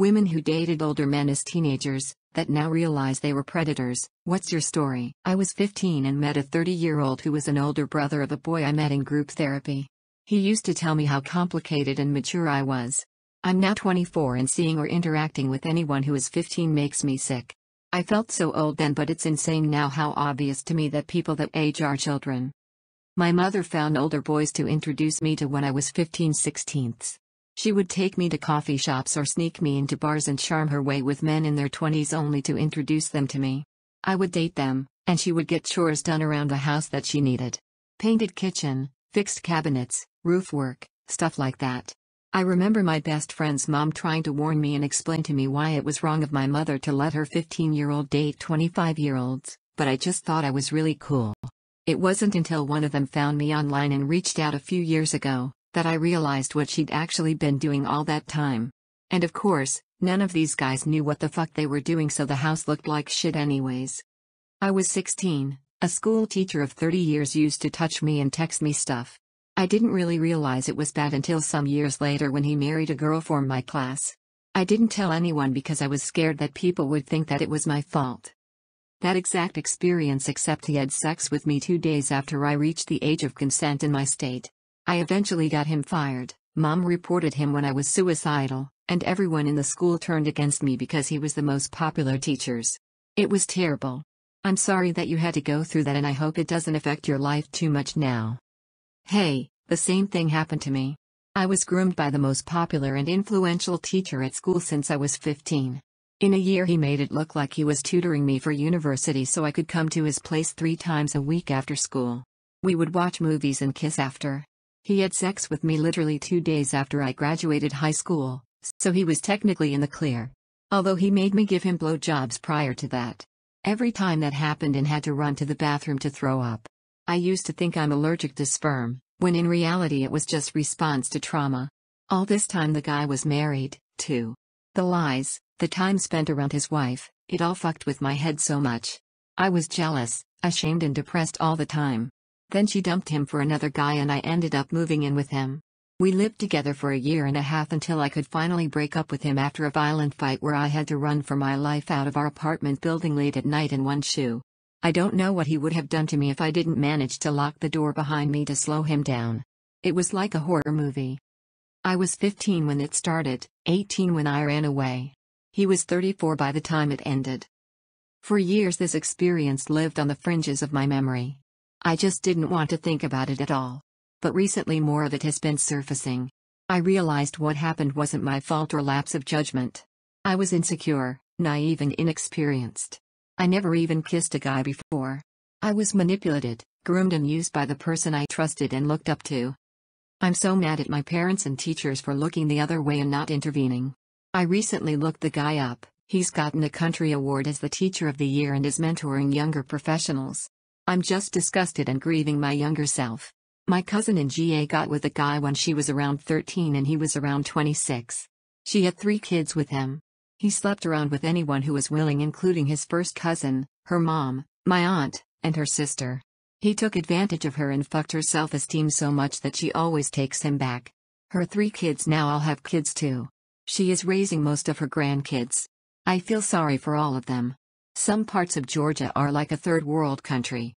Women who dated older men as teenagers, that now realize they were predators. What's your story? I was 15 and met a 30 year old who was an older brother of a boy I met in group therapy. He used to tell me how complicated and mature I was. I'm now 24 and seeing or interacting with anyone who is 15 makes me sick. I felt so old then, but it's insane now how obvious to me that people that age are children. My mother found older boys to introduce me to when I was 15 16ths. She would take me to coffee shops or sneak me into bars and charm her way with men in their 20s only to introduce them to me. I would date them, and she would get chores done around the house that she needed. Painted kitchen, fixed cabinets, roof work, stuff like that. I remember my best friend's mom trying to warn me and explain to me why it was wrong of my mother to let her 15 year old date 25 year olds, but I just thought I was really cool. It wasn't until one of them found me online and reached out a few years ago, that I realized what she'd actually been doing all that time. And of course, none of these guys knew what the fuck they were doing so the house looked like shit anyways. I was 16, a school teacher of 30 years used to touch me and text me stuff. I didn't really realize it was bad until some years later when he married a girl from my class. I didn't tell anyone because I was scared that people would think that it was my fault. That exact experience except he had sex with me two days after I reached the age of consent in my state. I eventually got him fired. Mom reported him when I was suicidal, and everyone in the school turned against me because he was the most popular teachers. It was terrible. I'm sorry that you had to go through that and I hope it doesn't affect your life too much now. Hey, the same thing happened to me. I was groomed by the most popular and influential teacher at school since I was 15. In a year he made it look like he was tutoring me for university so I could come to his place three times a week after school. We would watch movies and kiss after. He had sex with me literally two days after I graduated high school, so he was technically in the clear. Although he made me give him blowjobs prior to that. Every time that happened and had to run to the bathroom to throw up. I used to think I'm allergic to sperm, when in reality it was just response to trauma. All this time the guy was married, too. The lies, the time spent around his wife, it all fucked with my head so much. I was jealous, ashamed and depressed all the time. Then she dumped him for another guy and I ended up moving in with him. We lived together for a year and a half until I could finally break up with him after a violent fight where I had to run for my life out of our apartment building late at night in one shoe. I don't know what he would have done to me if I didn't manage to lock the door behind me to slow him down. It was like a horror movie. I was 15 when it started, 18 when I ran away. He was 34 by the time it ended. For years this experience lived on the fringes of my memory. I just didn't want to think about it at all. But recently more of it has been surfacing. I realized what happened wasn't my fault or lapse of judgment. I was insecure, naive and inexperienced. I never even kissed a guy before. I was manipulated, groomed and used by the person I trusted and looked up to. I'm so mad at my parents and teachers for looking the other way and not intervening. I recently looked the guy up, he's gotten a country award as the teacher of the year and is mentoring younger professionals. I'm just disgusted and grieving my younger self. My cousin in GA got with a guy when she was around 13 and he was around 26. She had three kids with him. He slept around with anyone who was willing including his first cousin, her mom, my aunt, and her sister. He took advantage of her and fucked her self-esteem so much that she always takes him back. Her three kids now all have kids too. She is raising most of her grandkids. I feel sorry for all of them. Some parts of Georgia are like a third world country.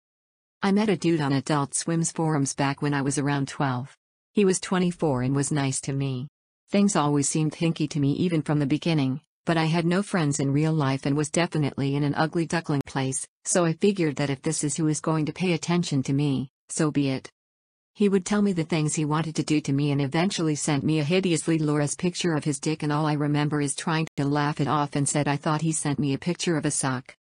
I met a dude on Adult Swim's forums back when I was around 12. He was 24 and was nice to me. Things always seemed hinky to me even from the beginning, but I had no friends in real life and was definitely in an ugly duckling place, so I figured that if this is who is going to pay attention to me, so be it. He would tell me the things he wanted to do to me and eventually sent me a hideously Laura's picture of his dick and all I remember is trying to laugh it off and said I thought he sent me a picture of a sock.